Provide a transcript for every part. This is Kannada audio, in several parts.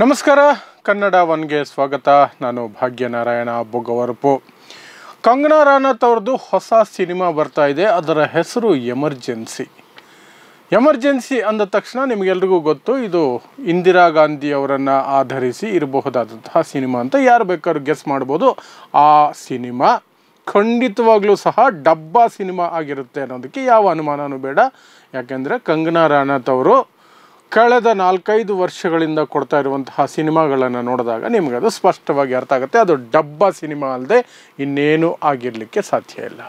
ನಮಸ್ಕಾರ ಕನ್ನಡ ಒನ್ಗೆ ಸ್ವಾಗತ ನಾನು ಭಾಗ್ಯನಾರಾಯಣ ಬೊಗವರಪು ಕಂಗನಾ ರಾನತ್ ಅವ್ರದ್ದು ಹೊಸ ಸಿನಿಮಾ ಬರ್ತಾ ಇದೆ ಅದರ ಹೆಸರು ಎಮರ್ಜೆನ್ಸಿ ಎಮರ್ಜೆನ್ಸಿ ಅಂದ ತಕ್ಷಣ ನಿಮಗೆಲ್ರಿಗೂ ಗೊತ್ತು ಇದು ಇಂದಿರಾ ಗಾಂಧಿ ಅವರನ್ನು ಆಧರಿಸಿ ಇರಬಹುದಾದಂತಹ ಸಿನಿಮಾ ಅಂತ ಯಾರು ಬೇಕಾದ್ರೂ ಗೆಸ್ ಮಾಡ್ಬೋದು ಆ ಸಿನಿಮಾ ಖಂಡಿತವಾಗಲೂ ಸಹ ಡಬ್ಬಾ ಸಿನಿಮಾ ಆಗಿರುತ್ತೆ ಅನ್ನೋದಕ್ಕೆ ಯಾವ ಅನುಮಾನವೂ ಬೇಡ ಯಾಕೆಂದರೆ ಕಂಗನಾ ರಾನತ್ ಅವರು ಕಳೆದ ನಾಲ್ಕೈದು ವರ್ಷಗಳಿಂದ ಕೊಡ್ತಾ ಇರುವಂತಹ ಸಿನಿಮಾಗಳನ್ನು ನೋಡಿದಾಗ ಅದು ಸ್ಪಷ್ಟವಾಗಿ ಅರ್ಥ ಆಗುತ್ತೆ ಅದು ಡಬ್ಬ ಸಿನಿಮಾ ಅಲ್ಲದೆ ಇನ್ನೇನು ಆಗಿರಲಿಕ್ಕೆ ಸಾಧ್ಯ ಇಲ್ಲ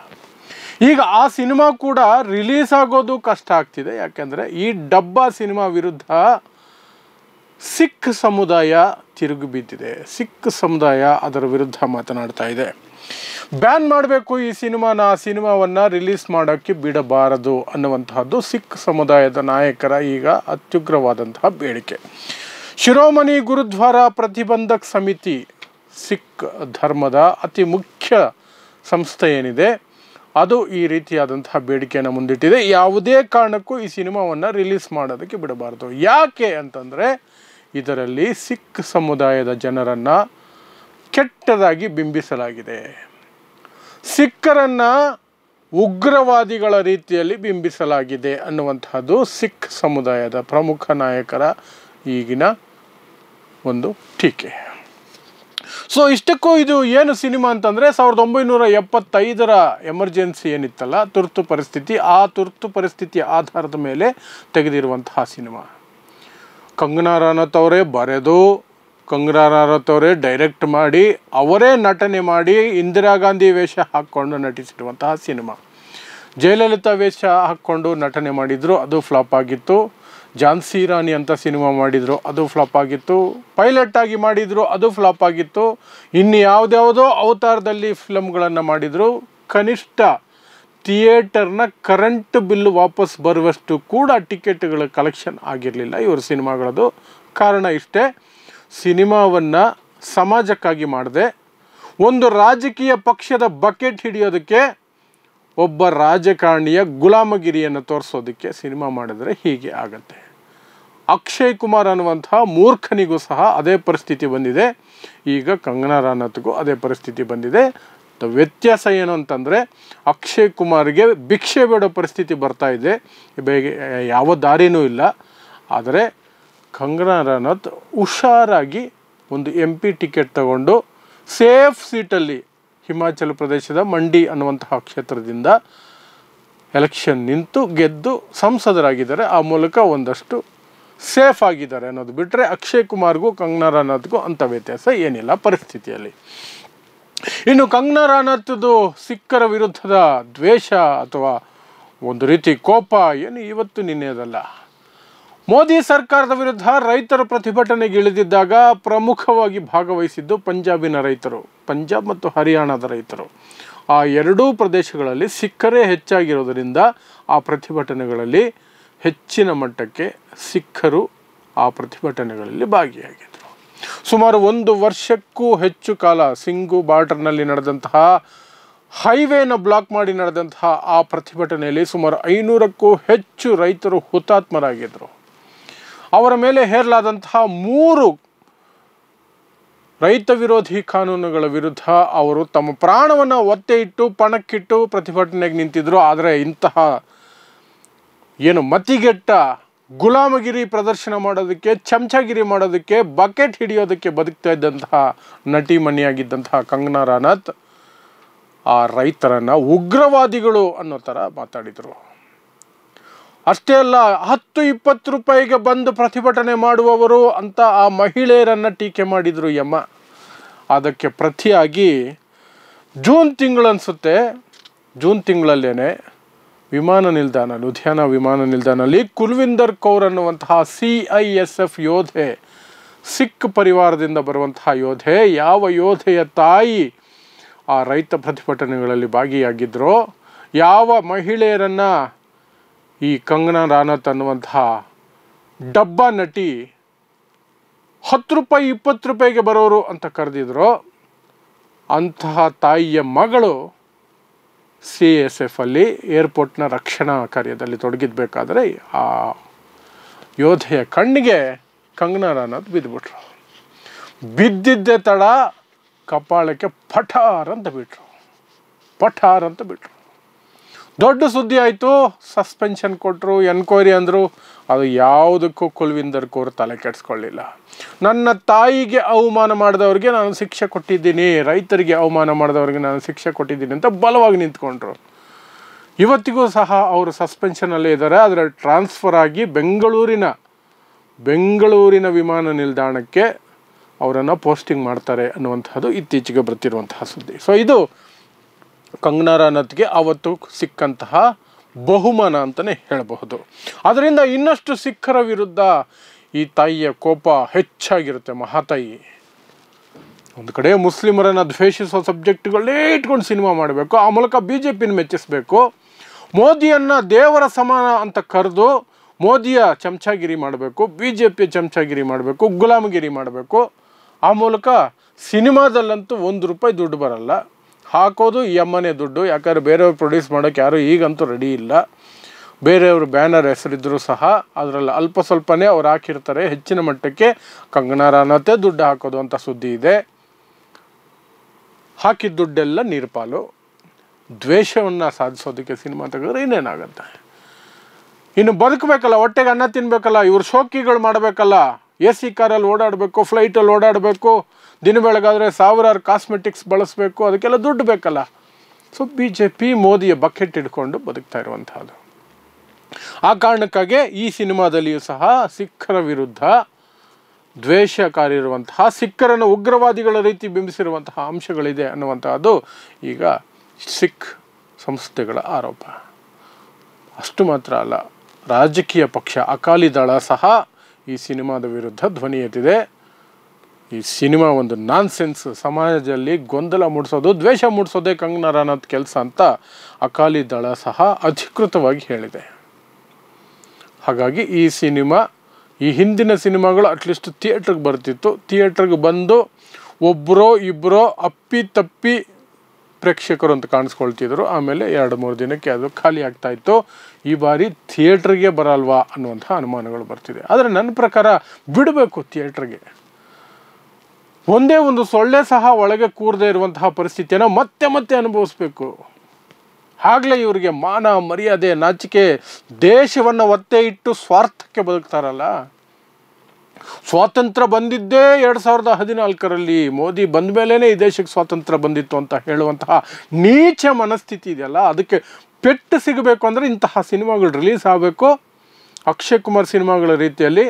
ಈಗ ಆ ಸಿನಿಮಾ ಕೂಡ ರಿಲೀಸ್ ಆಗೋದು ಕಷ್ಟ ಆಗ್ತಿದೆ ಯಾಕೆಂದರೆ ಈ ಡಬ್ಬ ಸಿನಿಮಾ ವಿರುದ್ಧ ಸಿಖ್ ಸಮುದಾಯ ತಿರುಗಿ ಬಿದ್ದಿದೆ ಸಿಖ್ ಸಮುದಾಯ ಅದರ ವಿರುದ್ಧ ಮಾತನಾಡ್ತಾ ಇದೆ ಬ್ಯಾನ್ ಮಾಡಬೇಕು ಈ ಸಿನಿಮಾನ ಆ ಸಿನಿಮಾವನ್ನು ರಿಲೀಸ್ ಮಾಡೋಕ್ಕೆ ಬಿಡಬಾರದು ಅನ್ನುವಂತಹದ್ದು ಸಿಖ್ ಸಮುದಾಯದ ನಾಯಕರ ಈಗ ಅತ್ಯುಗ್ರವಾದಂತಹ ಬೇಡಿಕೆ ಶಿರೋಮಣಿ ಗುರುದ್ವಾರ ಪ್ರತಿಬಂಧಕ ಸಮಿತಿ ಸಿಖ್ ಧರ್ಮದ ಅತಿ ಮುಖ್ಯ ಸಂಸ್ಥೆ ಏನಿದೆ ಅದು ಈ ರೀತಿಯಾದಂತಹ ಬೇಡಿಕೆಯನ್ನು ಮುಂದಿಟ್ಟಿದೆ ಯಾವುದೇ ಕಾರಣಕ್ಕೂ ಈ ಸಿನಿಮಾವನ್ನು ರಿಲೀಸ್ ಮಾಡೋದಕ್ಕೆ ಬಿಡಬಾರದು ಯಾಕೆ ಅಂತಂದರೆ ಇದರಲ್ಲಿ ಸಿಖ್ ಸಮುದಾಯದ ಜನರನ್ನು ಕೆಟ್ಟದಾಗಿ ಬಿಂಬಿಸಲಾಗಿದೆ ಸಿಖ್ಖರನ್ನು ಉಗ್ರವಾದಿಗಳ ರೀತಿಯಲ್ಲಿ ಬಿಂಬಿಸಲಾಗಿದೆ ಅನ್ನುವಂತಹದ್ದು ಸಿಖ್ ಸಮುದಾಯದ ಪ್ರಮುಖ ನಾಯಕರ ಈಗಿನ ಒಂದು ಟೀಕೆ ಸೊ ಇಷ್ಟಕ್ಕೂ ಇದು ಏನು ಸಿನಿಮಾ ಅಂತಂದರೆ ಸಾವಿರದ ಒಂಬೈನೂರ ಎಪ್ಪತ್ತೈದರ ಎಮರ್ಜೆನ್ಸಿ ಏನಿತ್ತಲ್ಲ ತುರ್ತು ಪರಿಸ್ಥಿತಿ ಆ ತುರ್ತು ಪರಿಸ್ಥಿತಿಯ ಆಧಾರದ ಮೇಲೆ ತೆಗೆದಿರುವಂತಹ ಸಿನಿಮಾ ಕಂಗನಾ ರಾನಾಥ್ ಅವರೇ ಬರೆದು ಅವರೇ ಡೈರೆಕ್ಟ್ ಮಾಡಿ ಅವರೇ ನಟನೆ ಮಾಡಿ ಇಂದಿರಾ ಗಾಂಧಿ ವೇಷ ಹಾಕ್ಕೊಂಡು ನಟಿಸಿರುವಂತಹ ಸಿನಿಮಾ ಜಯಲಲಿತಾ ವೇಷ ಹಾಕ್ಕೊಂಡು ನಟನೆ ಮಾಡಿದರು ಅದು ಫ್ಲಾಪ್ ಆಗಿತ್ತು ಝಾನ್ಸಿ ರಾಣಿ ಅಂತ ಸಿನಿಮಾ ಮಾಡಿದರು ಅದು ಫ್ಲಾಪ್ ಆಗಿತ್ತು ಪೈಲಟ್ ಆಗಿ ಮಾಡಿದರು ಅದು ಫ್ಲಾಪ್ ಆಗಿತ್ತು ಇನ್ನು ಯಾವುದ್ಯಾವುದೋ ಅವತಾರದಲ್ಲಿ ಫಿಲಮ್ಗಳನ್ನು ಮಾಡಿದರು ಕನಿಷ್ಠ ಥಿಯೇಟರ್ನ ಕರೆಂಟ್ ಬಿಲ್ ವಾಪಸ್ ಬರುವಷ್ಟು ಕೂಡ ಟಿಕೆಟ್ಗಳ ಕಲೆಕ್ಷನ್ ಆಗಿರಲಿಲ್ಲ ಇವರು ಸಿನಿಮಾಗಳದು ಕಾರಣ ಇಷ್ಟೇ ಸಿನಿಮಾವನ್ನು ಸಮಾಜಕ್ಕಾಗಿ ಮಾಡಿದೆ ಒಂದು ರಾಜಕೀಯ ಪಕ್ಷದ ಬಕೆಟ್ ಹಿಡಿಯೋದಕ್ಕೆ ಒಬ್ಬ ರಾಜಕಾರಣಿಯ ಗುಲಾಮಗಿರಿಯನ್ನು ತೋರಿಸೋದಕ್ಕೆ ಸಿನಿಮಾ ಮಾಡಿದರೆ ಹೀಗೆ ಆಗತ್ತೆ ಅಕ್ಷಯ್ ಕುಮಾರ್ ಅನ್ನುವಂತಹ ಮೂರ್ಖನಿಗೂ ಸಹ ಅದೇ ಪರಿಸ್ಥಿತಿ ಬಂದಿದೆ ಈಗ ಕಂಗನಾ ರಾನಾಥ್ಗೂ ಅದೇ ಪರಿಸ್ಥಿತಿ ಬಂದಿದೆ ವ್ಯತ್ಯಾಸ ಏನು ಅಂತಂದರೆ ಅಕ್ಷಯ್ ಕುಮಾರ್ಗೆ ಭಿಕ್ಷೆ ಬೇಡೋ ಪರಿಸ್ಥಿತಿ ಬರ್ತಾ ಇದೆ ಬೇಗ ಯಾವ ದಾರಿನೂ ಇಲ್ಲ ಆದರೆ ಕಂಗನಾ ರನೌತ್ ಹುಷಾರಾಗಿ ಒಂದು ಎಂ ಪಿ ಟಿಕೆಟ್ ತಗೊಂಡು ಸೇಫ್ ಸೀಟಲ್ಲಿ ಹಿಮಾಚಲ ಪ್ರದೇಶದ ಮಂಡಿ ಅನ್ನುವಂತಹ ಕ್ಷೇತ್ರದಿಂದ ಎಲೆಕ್ಷನ್ ನಿಂತು ಗೆದ್ದು ಸಂಸದರಾಗಿದ್ದಾರೆ ಆ ಮೂಲಕ ಒಂದಷ್ಟು ಸೇಫ್ ಆಗಿದ್ದಾರೆ ಅನ್ನೋದು ಬಿಟ್ಟರೆ ಅಕ್ಷಯ್ ಕುಮಾರ್ಗೂ ಕಂಗನಾ ರಾನೌತ್ಗೂ ಅಂಥ ವ್ಯತ್ಯಾಸ ಏನಿಲ್ಲ ಪರಿಸ್ಥಿತಿಯಲ್ಲಿ ಇನ್ನು ಕಂಗನಾ ರಾನೌತ್ದು ಸಿಖ್ಖರ ವಿರುದ್ಧದ ದ್ವೇಷ ಅಥವಾ ಒಂದು ರೀತಿ ಕೋಪ ಏನು ಇವತ್ತು ನಿನ್ನೆಯದಲ್ಲ ಮೋದಿ ಸರ್ಕಾರದ ವಿರುದ್ಧ ರೈತರ ಪ್ರತಿಭಟನೆಗಿಳಿದಿದ್ದಾಗ ಪ್ರಮುಖವಾಗಿ ಭಾಗವಹಿಸಿದ್ದು ಪಂಜಾಬಿನ ರೈತರು ಪಂಜಾಬ್ ಮತ್ತು ಹರಿಯಾಣದ ರೈತರು ಆ ಎರಡೂ ಪ್ರದೇಶಗಳಲ್ಲಿ ಸಿಖ್ಖರೇ ಹೆಚ್ಚಾಗಿರೋದರಿಂದ ಆ ಪ್ರತಿಭಟನೆಗಳಲ್ಲಿ ಹೆಚ್ಚಿನ ಮಟ್ಟಕ್ಕೆ ಸಿಖ್ಖರು ಆ ಪ್ರತಿಭಟನೆಗಳಲ್ಲಿ ಭಾಗಿಯಾಗಿದ್ದರು ಸುಮಾರು ಒಂದು ವರ್ಷಕ್ಕೂ ಹೆಚ್ಚು ಕಾಲ ಸಿಂಗು ಬಾರ್ಡರ್ನಲ್ಲಿ ನಡೆದಂತಹ ಹೈವೇನ ಬ್ಲಾಕ್ ಮಾಡಿ ನಡೆದಂತಹ ಆ ಪ್ರತಿಭಟನೆಯಲ್ಲಿ ಸುಮಾರು ಐನೂರಕ್ಕೂ ಹೆಚ್ಚು ರೈತರು ಹುತಾತ್ಮರಾಗಿದ್ದರು ಅವರ ಮೇಲೆ ಹೇರಲಾದಂತಹ ಮೂರು ರೈತ ವಿರೋಧಿ ಕಾನೂನುಗಳ ವಿರುದ್ಧ ಅವರು ತಮ್ಮ ಪ್ರಾಣವನ್ನು ಒತ್ತೆ ಇಟ್ಟು ಪಣಕ್ಕಿಟ್ಟು ಪ್ರತಿಭಟನೆಗೆ ನಿಂತಿದ್ದರು ಆದರೆ ಇಂತಹ ಏನು ಮತಿಗೆಟ್ಟ ಗುಲಾಮಗಿರಿ ಪ್ರದರ್ಶನ ಮಾಡೋದಕ್ಕೆ ಚಮಚಗಿರಿ ಮಾಡೋದಕ್ಕೆ ಬಕೆಟ್ ಹಿಡಿಯೋದಕ್ಕೆ ಬದುಕ್ತಾ ಇದ್ದಂತಹ ನಟಿ ಮಣಿಯಾಗಿದ್ದಂತಹ ಕಂಗನಾ ರಾನಾಥ್ ಆ ರೈತರನ್ನು ಉಗ್ರವಾದಿಗಳು ಅನ್ನೋ ಥರ ಮಾತಾಡಿದರು ಅಷ್ಟೇ ಅಲ್ಲ ಹತ್ತು ಇಪ್ಪತ್ತು ರೂಪಾಯಿಗೆ ಬಂದು ಪ್ರತಿಭಟನೆ ಮಾಡುವವರು ಅಂತ ಆ ಮಹಿಳೆಯರನ್ನು ಟೀಕೆ ಮಾಡಿದರು ಯಮ್ಮ ಅದಕ್ಕೆ ಪ್ರತಿಯಾಗಿ ಜೂನ್ ತಿಂಗಳನ್ಸುತ್ತೆ ಜೂನ್ ತಿಂಗಳಲ್ಲೇನೆ ವಿಮಾನ ನಿಲ್ದಾಣ ಲುಧಿಯಾನ ವಿಮಾನ ನಿಲ್ದಾಣಲ್ಲಿ ಕುಲ್ವಿಂದರ್ ಕೌರ್ ಅನ್ನುವಂತಹ ಸಿ ಐ ಎಸ್ ಎಫ್ ಯೋಧೆ ಸಿಖ್ ಪರಿವಾರದಿಂದ ಬರುವಂತಹ ಯೋಧೆ ಯಾವ ಯೋಧೆಯ ತಾಯಿ ಆ ರೈತ ಪ್ರತಿಭಟನೆಗಳಲ್ಲಿ ಭಾಗಿಯಾಗಿದ್ದರೋ ಯಾವ ಮಹಿಳೆಯರನ್ನು ಈ ಕಂಗನಾ ರಾನತ್ ಅನ್ನುವಂತಹ ಡಬ್ಬ ನಟಿ ಹತ್ತು ರೂಪಾಯಿ ಇಪ್ಪತ್ತು ರೂಪಾಯಿಗೆ ಬರೋರು ಅಂತ ಕರೆದಿದ್ರು ಅಂತಹ ತಾಯಿಯ ಮಗಳು ಸಿ ಎಸ್ ಎಫ್ ಅಲ್ಲಿ ಏರ್ಪೋರ್ಟ್ನ ರಕ್ಷಣಾ ಕಾರ್ಯದಲ್ಲಿ ತೊಡಗಿದ್ಬೇಕಾದ್ರೆ ಆ ಯೋಧೆಯ ಕಣ್ಣಿಗೆ ಕಂಗನ ರಾನತ್ ಬಿದ್ದುಬಿಟ್ರು ಬಿದ್ದಿದ್ದೆ ತಡ ಕಪಾಳಕ್ಕೆ ಪಠಾರ್ ಅಂತ ಬಿಟ್ರು ಪಠಾರ್ ಅಂತ ಬಿಟ್ರು ದೊಡ್ಡ ಸುದ್ದಿ ಆಯಿತು ಸಸ್ಪೆನ್ಷನ್ ಕೊಟ್ಟರು ಎನ್ಕ್ವೈರಿ ಅಂದರು ಅದು ಯಾವುದಕ್ಕೂ ಕುಲ್ವಿಂದರ್ ಕೋರ್ ತಲೆ ಕೆಡಿಸ್ಕೊಳ್ಳಿಲ್ಲ ನನ್ನ ತಾಯಿಗೆ ಅವಮಾನ ಮಾಡಿದವ್ರಿಗೆ ನಾನು ಶಿಕ್ಷೆ ಕೊಟ್ಟಿದ್ದೀನಿ ರೈತರಿಗೆ ಅವಮಾನ ಮಾಡಿದವ್ರಿಗೆ ನಾನು ಶಿಕ್ಷೆ ಕೊಟ್ಟಿದ್ದೀನಿ ಅಂತ ಬಲವಾಗಿ ನಿಂತ್ಕೊಂಡ್ರು ಇವತ್ತಿಗೂ ಸಹ ಅವರು ಸಸ್ಪೆನ್ಷನಲ್ಲೇ ಇದ್ದಾರೆ ಅದರ ಟ್ರಾನ್ಸ್ಫರ್ ಆಗಿ ಬೆಂಗಳೂರಿನ ಬೆಂಗಳೂರಿನ ವಿಮಾನ ನಿಲ್ದಾಣಕ್ಕೆ ಅವರನ್ನು ಪೋಸ್ಟಿಂಗ್ ಮಾಡ್ತಾರೆ ಅನ್ನುವಂಥದ್ದು ಇತ್ತೀಚೆಗೆ ಬರ್ತಿರುವಂತಹ ಸುದ್ದಿ ಸೊ ಇದು ಕಂಗನಾ ರನತ್ಗೆ ಆವತ್ತು ಸಿಕ್ಕಂತಹ ಬಹುಮಾನ ಅಂತಲೇ ಹೇಳಬಹುದು ಅದರಿಂದ ಇನ್ನಷ್ಟು ಸಿಖ್ಖರ ವಿರುದ್ಧ ಈ ತಾಯಿಯ ಕೋಪ ಹೆಚ್ಚಾಗಿರುತ್ತೆ ಮಹಾತಾಯಿ ಒಂದು ಕಡೆ ಮುಸ್ಲಿಮರನ್ನು ದ್ವೇಷಿಸೋ ಸಬ್ಜೆಕ್ಟ್ಗಳೇ ಇಟ್ಕೊಂಡು ಸಿನಿಮಾ ಮಾಡಬೇಕು ಆ ಮೂಲಕ ಬಿ ಜೆ ಪಿನ ಮೆಚ್ಚಿಸಬೇಕು ಮೋದಿಯನ್ನು ದೇವರ ಸಮಾನ ಅಂತ ಕರೆದು ಮೋದಿಯ ಚಮಚಾಗಿರಿ ಮಾಡಬೇಕು ಬಿ ಜೆ ಪಿಯ ಚಮಚಾಗಿರಿ ಮಾಡಬೇಕು ಗುಲಾಮಗಿರಿ ಮಾಡಬೇಕು ಆ ಮೂಲಕ ಸಿನಿಮಾದಲ್ಲಂತೂ ಒಂದು ರೂಪಾಯಿ ದುಡ್ಡು ಬರಲ್ಲ ಹಾಕೋದು ಈ ಅಮ್ಮನೇ ದುಡ್ಡು ಯಾಕಂದರೆ ಬೇರೆಯವ್ರು ಪ್ರೊಡ್ಯೂಸ್ ಮಾಡೋಕ್ಕೆ ಯಾರೂ ಈಗಂತೂ ರೆಡಿ ಇಲ್ಲ ಬೇರೆಯವರು ಬ್ಯಾನರ್ ಹೆಸರಿದ್ದರೂ ಸಹ ಅದರಲ್ಲಿ ಅಲ್ಪ ಸ್ವಲ್ಪನೇ ಅವ್ರು ಹಾಕಿರ್ತಾರೆ ಹೆಚ್ಚಿನ ಮಟ್ಟಕ್ಕೆ ಕಂಗನಾ ರಾನತೆ ದುಡ್ಡು ಹಾಕೋದು ಅಂತ ಸುದ್ದಿ ಇದೆ ಹಾಕಿದ ದುಡ್ಡೆಲ್ಲ ನೀರ್ಪಾಲು ದ್ವೇಷವನ್ನು ಸಾಧಿಸೋದಕ್ಕೆ ಸಿನಿಮಾ ತೆಗೆದ್ರೆ ಇನ್ನೇನಾಗುತ್ತೆ ಇನ್ನು ಬದುಕಬೇಕಲ್ಲ ಹೊಟ್ಟೆಗೆ ಅನ್ನ ತಿನ್ನಬೇಕಲ್ಲ ಇವ್ರ ಶೋಕಿಗಳು ಮಾಡಬೇಕಲ್ಲ ಎ ಸಿ ಕಾರಲ್ಲಿ ಓಡಾಡಬೇಕು ಫ್ಲೈಟಲ್ಲಿ ಓಡಾಡಬೇಕು ದಿನ ಬೆಳಗಾದರೆ ಸಾವಿರಾರು ಕಾಸ್ಮೆಟಿಕ್ಸ್ ಬಳಸಬೇಕು ಅದಕ್ಕೆಲ್ಲ ದುಡ್ಡು ಬೇಕಲ್ಲ ಸೊ ಬಿ ಜೆ ಪಿ ಮೋದಿಯ ಬಕೆಟ್ ಇಟ್ಕೊಂಡು ಬದುಕ್ತಾ ಇರುವಂತಹದ್ದು ಆ ಕಾರಣಕ್ಕಾಗಿ ಈ ಸಿನಿಮಾದಲ್ಲಿಯೂ ಸಹ ಸಿಖ್ಖರ ವಿರುದ್ಧ ದ್ವೇಷಕಾರಿರುವಂತಹ ಸಿಖ್ಖರನ್ನು ಉಗ್ರವಾದಿಗಳ ರೀತಿ ಬಿಂಬಿಸಿರುವಂತಹ ಅಂಶಗಳಿದೆ ಅನ್ನುವಂತಹದ್ದು ಈಗ ಸಿಖ್ ಸಂಸ್ಥೆಗಳ ಆರೋಪ ಅಷ್ಟು ಮಾತ್ರ ಅಲ್ಲ ರಾಜಕೀಯ ಪಕ್ಷ ಅಕಾಲಿ ದಳ ಸಹ ಈ ಸಿನಿಮಾದ ವಿರುದ್ಧ ಧ್ವನಿ ಎತ್ತಿದೆ ಈ ಸಿನಿಮಾ ಒಂದು ನಾನ್ಸೆನ್ಸ್ ಸಮಾಜದಲ್ಲಿ ಗೊಂದಲ ಮೂಡಿಸೋದು ದ್ವೇಷ ಮೂಡಿಸೋದೇ ಕಂಗನಾ ರಾನಾಥ್ ಕೆಲಸ ಅಂತ ಅಕಾಲಿ ದಳ ಸಹ ಅಧಿಕೃತವಾಗಿ ಹೇಳಿದೆ ಹಾಗಾಗಿ ಈ ಸಿನಿಮಾ ಈ ಹಿಂದಿನ ಸಿನಿಮಾಗಳು ಅಟ್ಲೀಸ್ಟ್ ಥಿಯೇಟ್ರಿಗೆ ಬರ್ತಿತ್ತು ಥಿಯೇಟ್ರಿಗೆ ಬಂದು ಒಬ್ಬರೋ ಇಬ್ಬರೋ ಅಪ್ಪಿ ತಪ್ಪಿ ಪ್ರೇಕ್ಷಕರು ಅಂತ ಕಾಣಿಸ್ಕೊಳ್ತಿದ್ರು ಆಮೇಲೆ ಎರಡು ಮೂರು ದಿನಕ್ಕೆ ಅದು ಖಾಲಿ ಆಗ್ತಾ ಇತ್ತು ಈ ಬಾರಿ ಥಿಯೇಟ್ರಿಗೆ ಬರಲ್ವಾ ಅನ್ನುವಂಥ ಅನುಮಾನಗಳು ಬರ್ತಿದೆ ಆದರೆ ನನ್ನ ಪ್ರಕಾರ ಬಿಡಬೇಕು ಥಿಯೇಟ್ರಿಗೆ ಒಂದೇ ಒಂದು ಸೊಳ್ಳೆ ಸಹ ಒಳಗೆ ಕೂರದೇ ಇರುವಂತಹ ಪರಿಸ್ಥಿತಿಯನ್ನು ಮತ್ತೆ ಮತ್ತೆ ಅನುಭವಿಸ್ಬೇಕು ಆಗಲೇ ಇವರಿಗೆ ಮಾನ ಮರ್ಯಾದೆ ನಾಚಿಕೆ ದೇಶವನ್ನು ಒತ್ತೆ ಇಟ್ಟು ಸ್ವಾರ್ಥಕ್ಕೆ ಬದುಕ್ತಾರಲ್ಲ ಸ್ವಾತಂತ್ರ್ಯ ಬಂದಿದ್ದೇ ಎರಡು ಸಾವಿರದ ಹದಿನಾಲ್ಕರಲ್ಲಿ ಮೋದಿ ಬಂದ ಮೇಲೇ ಈ ದೇಶಕ್ಕೆ ಸ್ವಾತಂತ್ರ್ಯ ಬಂದಿತ್ತು ಅಂತ ಹೇಳುವಂತಹ ನೀಚ ಮನಸ್ಥಿತಿ ಇದೆಯಲ್ಲ ಅದಕ್ಕೆ ಪೆಟ್ಟು ಸಿಗಬೇಕು ಅಂದರೆ ಇಂತಹ ಸಿನಿಮಾಗಳು ರಿಲೀಸ್ ಆಗಬೇಕು ಅಕ್ಷಯ್ ಕುಮಾರ್ ಸಿನಿಮಾಗಳ ರೀತಿಯಲ್ಲಿ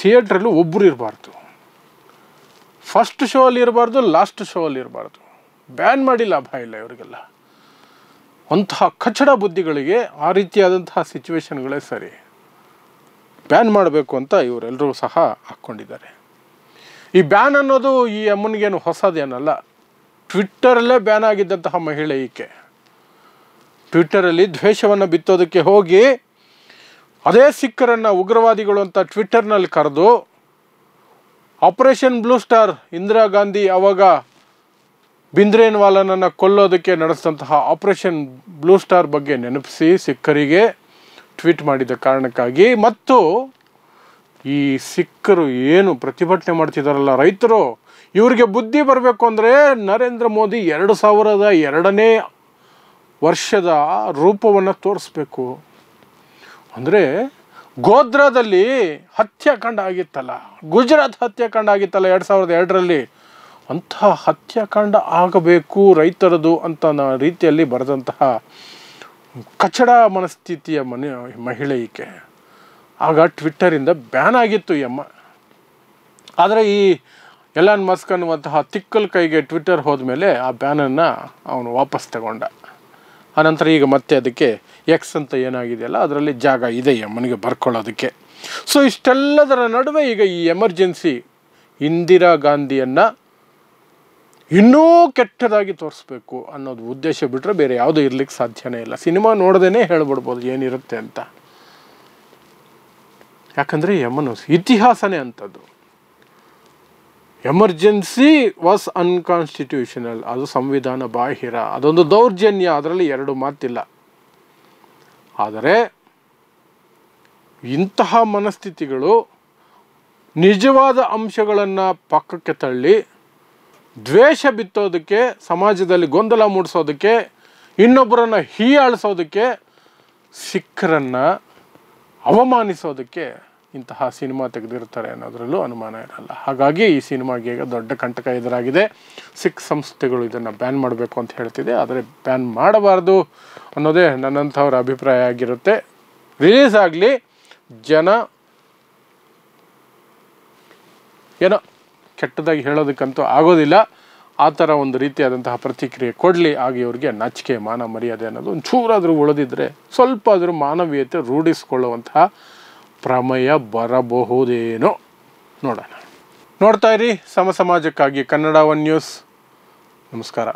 ಥಿಯೇಟ್ರಲ್ಲಿ ಒಬ್ಬರು ಇರಬಾರ್ದು ಫಸ್ಟ್ ಶೋ ಇರಬಾರ್ದು ಲಾಸ್ಟ್ ಶೋ ಇರಬಾರ್ದು ಬ್ಯಾನ್ ಮಾಡಿ ಲಾಭ ಇಲ್ಲ ಇವರಿಗೆಲ್ಲ ಅಂತಹ ಕಚಡ ಬುದ್ಧಿಗಳಿಗೆ ಆ ರೀತಿಯಾದಂತಹ ಸಿಚುವೇಶನ್ಗಳೇ ಸರಿ ಬ್ಯಾನ್ ಮಾಡಬೇಕು ಅಂತ ಇವರೆಲ್ಲರೂ ಸಹ ಹಾಕ್ಕೊಂಡಿದ್ದಾರೆ ಈ ಬ್ಯಾನ್ ಅನ್ನೋದು ಈ ಅಮ್ಮನಿಗೇನು ಹೊಸದೇನಲ್ಲ ಟ್ವಿಟ್ಟರಲ್ಲೇ ಬ್ಯಾನ್ ಆಗಿದ್ದಂತಹ ಮಹಿಳೆ ಈಕೆ ಟ್ವಿಟ್ಟರಲ್ಲಿ ದ್ವೇಷವನ್ನು ಬಿತ್ತೋದಕ್ಕೆ ಹೋಗಿ ಅದೇ ಸಿಖ್ಖರನ್ನು ಉಗ್ರವಾದಿಗಳು ಅಂತ ಟ್ವಿಟ್ಟರ್ನಲ್ಲಿ ಕರೆದು operation blue star Indira Gandhi Bhindran ಬಿಂದ್ರೇನ್ವಾಲನನ್ನು ಕೊಲ್ಲೋದಕ್ಕೆ ನಡೆಸಿದಂತಹ ಆಪರೇಷನ್ ಬ್ಲೂ ಸ್ಟಾರ್ ಬಗ್ಗೆ ನೆನಪಿಸಿ ಸಿಖ್ಖರಿಗೆ ಟ್ವೀಟ್ ಮಾಡಿದ ಕಾರಣಕ್ಕಾಗಿ ಮತ್ತು ಈ ಸಿಖ್ಖರು ಏನು ಪ್ರತಿಭಟನೆ ಮಾಡ್ತಿದ್ದಾರಲ್ಲ ರೈತರು ಇವರಿಗೆ ಬುದ್ಧಿ ಬರಬೇಕು ಅಂದರೆ ನರೇಂದ್ರ ಮೋದಿ ಎರಡು ಸಾವಿರದ ಎರಡನೇ ವರ್ಷದ ರೂಪವನ್ನು ತೋರಿಸ್ಬೇಕು ಅಂದರೆ ಗೋಧ್ರಾದಲ್ಲಿ ಹತ್ಯಾಕಾಂಡ ಆಗಿತ್ತಲ್ಲ ಗುಜರಾತ್ ಹತ್ಯಾಕಾಂಡ ಆಗಿತ್ತಲ್ಲ ಎರಡು ಸಾವಿರದ ಎರಡರಲ್ಲಿ ಅಂತಹ ಹತ್ಯಾಕಾಂಡ ಆಗಬೇಕು ರೈತರದು ಅಂತ ರೀತಿಯಲ್ಲಿ ಬರೆದಂತಹ ಕಚಡ ಮನಸ್ಥಿತಿಯ ಮನೆ ಮಹಿಳೆ ಈಕೆ ಆಗ ಟ್ವಿಟ್ಟರಿಂದ ಬ್ಯಾನ್ ಆಗಿತ್ತು ಈ ಆದರೆ ಈ ಎಲಾನ್ ಮಸ್ಕ್ ಅನ್ನುವಂತಹ ತಿಕ್ಕಲ್ ಕೈಗೆ ಟ್ವಿಟ್ಟರ್ ಹೋದ ಮೇಲೆ ಆ ಬ್ಯಾನನ್ನು ಅವನು ವಾಪಸ್ ತಗೊಂಡ ಆನಂತರ ಈಗ ಮತ್ತೆ ಅದಕ್ಕೆ ಎಕ್ಸ್ ಅಂತ ಏನಾಗಿದೆಯಲ್ಲ ಅದರಲ್ಲಿ ಜಾಗ ಇದೆ ಈ ಅಮ್ಮನಿಗೆ ಬರ್ಕೊಳ್ಳೋದಕ್ಕೆ ಸೊ ಇಷ್ಟೆಲ್ಲದರ ನಡುವೆ ಈಗ ಈ ಎಮರ್ಜೆನ್ಸಿ ಇಂದಿರಾ ಗಾಂಧಿಯನ್ನು ಇನ್ನೂ ಕೆಟ್ಟದಾಗಿ ತೋರಿಸ್ಬೇಕು ಅನ್ನೋದು ಉದ್ದೇಶ ಬಿಟ್ಟರೆ ಬೇರೆ ಯಾವುದೂ ಇರ್ಲಿಕ್ಕೆ ಸಾಧ್ಯನೇ ಇಲ್ಲ ಸಿನಿಮಾ ನೋಡದೇ ಹೇಳ್ಬಿಡ್ಬೋದು ಏನಿರುತ್ತೆ ಅಂತ ಯಾಕಂದರೆ ಯಮನ ಇತಿಹಾಸನೇ ಅಂಥದ್ದು ಎಮರ್ಜೆನ್ಸಿ ವಾಸ್ ಅನ್ಕಾನ್ಸ್ಟಿಟ್ಯೂಷನಲ್ ಅದು ಸಂವಿಧಾನ ಬಾಹಿರ ಅದೊಂದು ದೌರ್ಜನ್ಯ ಅದರಲ್ಲಿ ಎರಡು ಮಾತಿಲ್ಲ ಆದರೆ ಇಂತಹ ಮನಸ್ಥಿತಿಗಳು ನಿಜವಾದ ಅಂಶಗಳನ್ನು ಪಕ್ಕಕ್ಕೆ ತಳ್ಳಿ ದ್ವೇಷ ಬಿತ್ತೋದಕ್ಕೆ ಸಮಾಜದಲ್ಲಿ ಗೊಂದಲ ಮೂಡಿಸೋದಕ್ಕೆ ಇನ್ನೊಬ್ಬರನ್ನು ಹೀಯಾಳಿಸೋದಕ್ಕೆ ಸಿಖ್ಖರನ್ನು ಅವಮಾನಿಸೋದಕ್ಕೆ ಇಂತಹ ಸಿನಿಮಾ ತೆಗೆದಿರ್ತಾರೆ ಅನ್ನೋದರಲ್ಲೂ ಅನುಮಾನ ಇರಲ್ಲ ಹಾಗಾಗಿ ಈ ಸಿನಿಮಾಗೆ ಈಗ ದೊಡ್ಡ ಕಂಟಕ ಎದುರಾಗಿದೆ ಸಿಖ್ ಸಂಸ್ಥೆಗಳು ಇದನ್ನು ಬ್ಯಾನ್ ಮಾಡಬೇಕು ಅಂತ ಹೇಳ್ತಿದೆ ಆದರೆ ಬ್ಯಾನ್ ಮಾಡಬಾರ್ದು ಅನ್ನೋದೇ ನನ್ನಂಥವ್ರ ಅಭಿಪ್ರಾಯ ಆಗಿರುತ್ತೆ ರಿಲೀಸ್ ಆಗಲಿ ಜನ ಏನೋ ಕೆಟ್ಟದಾಗಿ ಹೇಳೋದಕ್ಕಂತೂ ಆಗೋದಿಲ್ಲ ಆ ಥರ ಒಂದು ರೀತಿಯಾದಂತಹ ಪ್ರತಿಕ್ರಿಯೆ ಕೊಡಲಿ ಆಗಿ ಅವ್ರಿಗೆ ನಾಚಿಕೆ ಮಾನ ಮರ್ಯಾದೆ ಅನ್ನೋದು ಒಂದು ಚೂರಾದರೂ ಉಳಿದಿದ್ದರೆ ಸ್ವಲ್ಪ ಆದರೂ ಮಾನವೀಯತೆ ರೂಢಿಸ್ಕೊಳ್ಳುವಂತಹ ಪ್ರಮೇಯ ಬರಬಹುದೇನೋ ನೋಡೋಣ ನೋಡ್ತಾ ಇರಿ ಸಮ ಸಮಾಜಕ್ಕಾಗಿ ಕನ್ನಡ ಒನ್ ನ್ಯೂಸ್ ನಮಸ್ಕಾರ